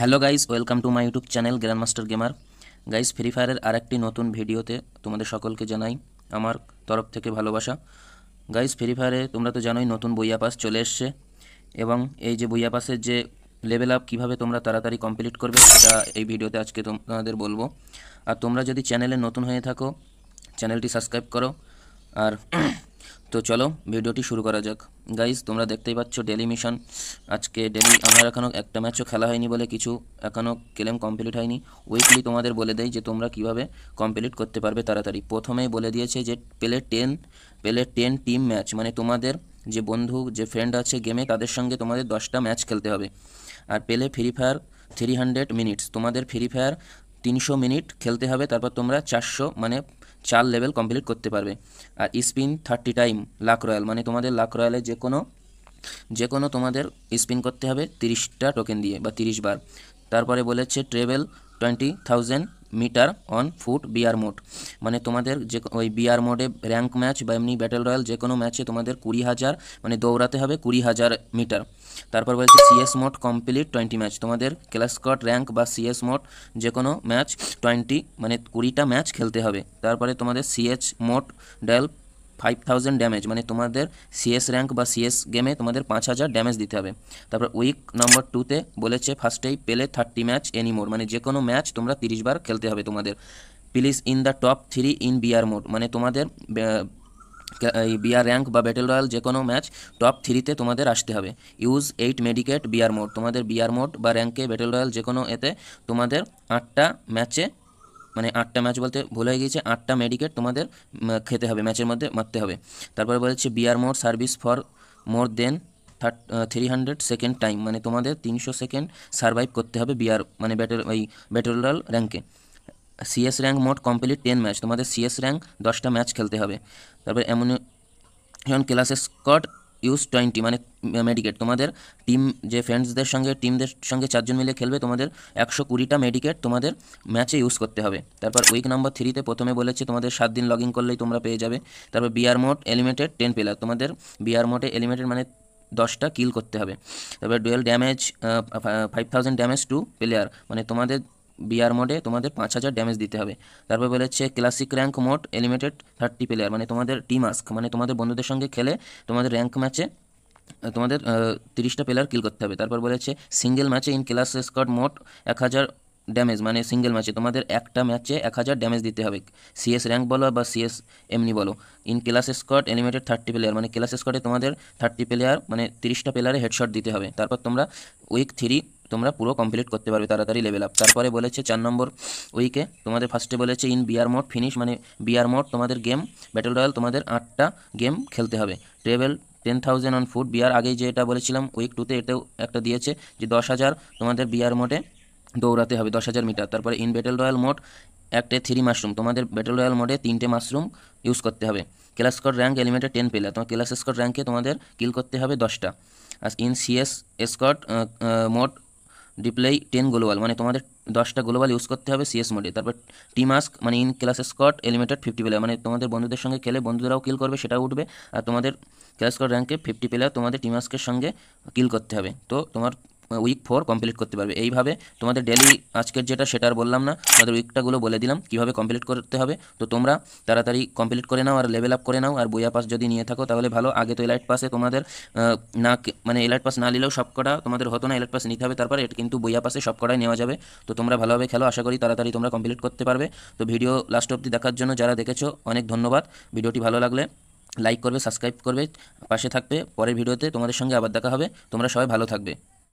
hello guys welcome to my YouTube channel Grandmaster Gamer guys free ফায়ারের আরেকটি নতুন ভিডিওতে তোমাদের সকলকে জানাই আমার তরফ থেকে ভালোবাসা গাইস ফ্রি ফায়ারে তোমরা তো জানোই নতুন বইয়াপাস চলে এসছে এবং এই যে বইয়াপাসের যে লেভেল আপ কীভাবে তোমরা তাড়াতাড়ি কমপ্লিট করবে সেটা এই ভিডিওতে আজকে তোমাদের বলবো আর তোমরা যদি চ্যানেলে নতুন হয়ে থাকো চ্যানেলটি সাবস্ক্রাইব করো আর তো চলো ভিডিওটি শুরু করা যাক গাইজ তোমরা দেখতেই পাচ্ছ ডেলি মিশন আজকে ডেলি আমার এখনও একটা ম্যাচও খেলা হয়নি বলে কিছু এখনও ক্লেম কমপ্লিট হয়নি উইকলি তোমাদের বলে দেয় যে তোমরা কিভাবে কমপ্লিট করতে পারবে তাড়াতাড়ি প্রথমেই বলে দিয়েছে যে পেলে টেন পেলে টেন টিম ম্যাচ মানে তোমাদের যে বন্ধু যে ফ্রেন্ড আছে গেমে তাদের সঙ্গে তোমাদের দশটা ম্যাচ খেলতে হবে আর পেলে Free Fire three hundred minutes তোমাদের ফ্রি ফায়ার তিনশো মিনিট খেলতে হবে তারপর তোমরা চারশো মানে চার লেভেল কমপ্লিট করতে পারবে আর spin thirty time luck royale মানে তোমাদের লাক রয়্যালে যে কোনো যে কোনো তোমাদের স্পিন করতে হবে তিরিশটা টোকেন দিয়ে বা তিরিশ বার তারপরে বলেছে travel twenty thousand metre on foot BR mode মানে তোমাদের যে ওই বিআর মোডে র্যাঙ্ক ম্যাচ বা এমনি ব্যাটেল রয়্যাল যে কোনো ম্যাচে তোমাদের কুড়ি হাজার মানে দৌড়াতে হবে কুড়ি হাজার মিটার তারপর বলছে CS mode complete twenty match তোমাদের ক্লাস র্যাঙ্ক বা সিএস মোড যে কোনো ম্যাচ টোয়েন্টি মানে কুড়িটা ম্যাচ খেলতে হবে তারপরে তোমাদের CS mode deal five thousand damage মানে তোমাদের সিএস র্যাঙ্ক বা সিএস গেমে তোমাদের পাঁচ হাজার ড্যামেজ দিতে হবে তারপর উইক নাম্বার টুতে বলেছে ফার্স্টেই পেলে থার্টি ম্যাচ এনিমোর মানে যে কোনো ম্যাচ তোমরা তিরিশ বার খেলতে হবে তোমাদের place in the top three in BR mode মানে তোমাদের বিআর র্যাঙ্ক বা ব্যাটেল রয়্যাল যে কোনো ম্যাচ টপ থ্রিতে তোমাদের আসতে হবে use eight medkit BR mode তোমাদের বিআর মোড বা র্যাঙ্কে ব্যাটেল রয়্যাল যে কোনো এতে তোমাদের আটটা ম্যাচে মানে আটটা ম্যাচ বলতে ভুল হয়ে গিয়েছে আটটা মেডিকেট তোমাদের খেতে হবে ম্যাচের মধ্যে মারতে হবে তারপরে বলেছে BR mode survive for more than thirty three hundred second time মানে তোমাদের তিনশো সেকেন্ড সার্ভাইভ করতে হবে বিয়ার মানে ব্যাটেল ওই ব্যাটারাল র্যাঙ্কে CS rank mode complete ten match তোমাদের সিএস র্যাঙ্ক দশটা ম্যাচ খেলতে হবে তারপরে এমন ক্লাসের স্কট ইউজ টোয়েন্টি মানে মেডিকেট তোমাদের টিম যে ফ্রেন্ডসদের সঙ্গে টিমদের সঙ্গে চারজন মিলে খেলবে তোমাদের একশো কুড়িটা মেডিকেট তোমাদের ম্যাচে ইউজ করতে হবে তারপর উইক নাম্বার থ্রিতে প্রথমে বলেছে তোমাদের সাত দিন লগ ইন করলেই তোমরা পেয়ে যাবে তারপর BR mode eliminated ten player তোমাদের বিআর মোটে এলিমেটেড মানে দশটা কিল করতে হবে তারপর deal damage five thousand damage to player মানে তোমাদের বিআর মোডে তোমাদের পাঁচ হাজার ড্যামেজ দিতে হবে তারপর বলেছে classic rank mode eliminated thirty player মানে তোমাদের টিম আস্ক মানে তোমাদের বন্ধুদের সঙ্গে খেলে তোমাদের র্যাঙ্ক ম্যাচে তোমাদের তিরিশটা প্লেয়ার কিল করতে হবে তারপর বলেছে সিঙ্গেল ম্যাচে ইন ক্লাস স্কট মোট এক হাজার ড্যামেজ মানে সিঙ্গেল ম্যাচে তোমাদের একটা ম্যাচে এক হাজার ড্যামেজ দিতে হবে সিএস র্যাঙ্ক বলো বা সিএস এমনি বলো in clash squad eliminated thirty player মানে ক্লাস স্কটে তোমাদের থার্টি প্লেয়ার মানে তিরিশটা প্লেয়ারে হেডশট দিতে হবে তারপর তোমরা উইক থ্রি তোমরা পুরো কমপ্লিট করতে পারবে তাড়াতাড়ি লেভেল আপ তারপরে বলেছে চার নম্বর উইকে তোমাদের ফার্স্টে বলেছে ইন বিয়ার মোড ফিনিশ মানে বিয়ার মোড তোমাদের গেম ব্যাটল রয়্যাল তোমাদের আটটা গেম খেলতে হবে travel ten thousand on foot BR যে যেটা বলেছিলাম উইক টুতে এটাও একটা দিয়েছে যে দশ হাজার তোমাদের বিয়ার মোডে দৌড়াতে হবে দশ হাজার মিটার তারপরে ইন ব্যাটল রয়্যাল মোড একটা থ্রি মাশরুম তোমাদের ব্যাটল রয়্যাল মোডে তিনটে মাশরুম ইউজ করতে হবে ক্লাস স্কোর র্যাঙ্ক এলিমেন্টে টেন পেলে তোমার ক্লাস স্কোর র্যাঙ্কে তোমাদের কিল করতে হবে দশটা আর in CS squad mode deploy ten gloo wall মানে তোমাদের দশটা গ্লোবাল ইউজ করতে হবে সিএস মোডে তারপর টিমাস্ক মানে in clash squad eliminated fifty player মানে তোমাদের বন্ধুদের সঙ্গে খেলে বন্ধুরাও কিল করবে সেটাও উঠবে আর তোমাদের ক্লাস স্কট র্যাঙ্কে ফিফটি প্লেয়ার তোমাদের টিমাস্কের সঙ্গে কিল করতে হবে তো তোমার উইক ফোর কমপ্লিট করতে পারবে এইভাবে তোমাদের ডেলি আজকের যেটা সেটা আর বললাম না তোমাদের উইকটাগুলো বলে দিলাম কিভাবে কমপ্লিট করতে হবে তো তোমরা তাড়াতাড়ি কমপ্লিট করে নাও আর লেভেল আপ করে নাও আর বইয়া পাস যদি নিয়ে থাকো তাহলে ভালো আগে তো এলাইট পাসে তোমাদের না মানে এলাইট পাস না নিলেও সবকটা তোমাদের হতো না এলাইট পাস নিতে হবে তারপরে এটা কিন্তু বইয়া পাসে সবকটাই নেওয়া যাবে তো তোমরা ভালোভাবে খেলো আশা করি তাড়াতাড়ি তোমরা কমপ্লিট করতে পারবে তো ভিডিও লাস্ট অবধি দেখার জন্য যারা দেখেছো অনেক ধন্যবাদ ভিডিওটি ভালো লাগলে লাইক করবে সাবস্ক্রাইব করবে পাশে থাকবে পরের ভিডিওতে তোমাদের সঙ্গে আবার দেখা হবে তোমরা সবাই ভালো থাকবে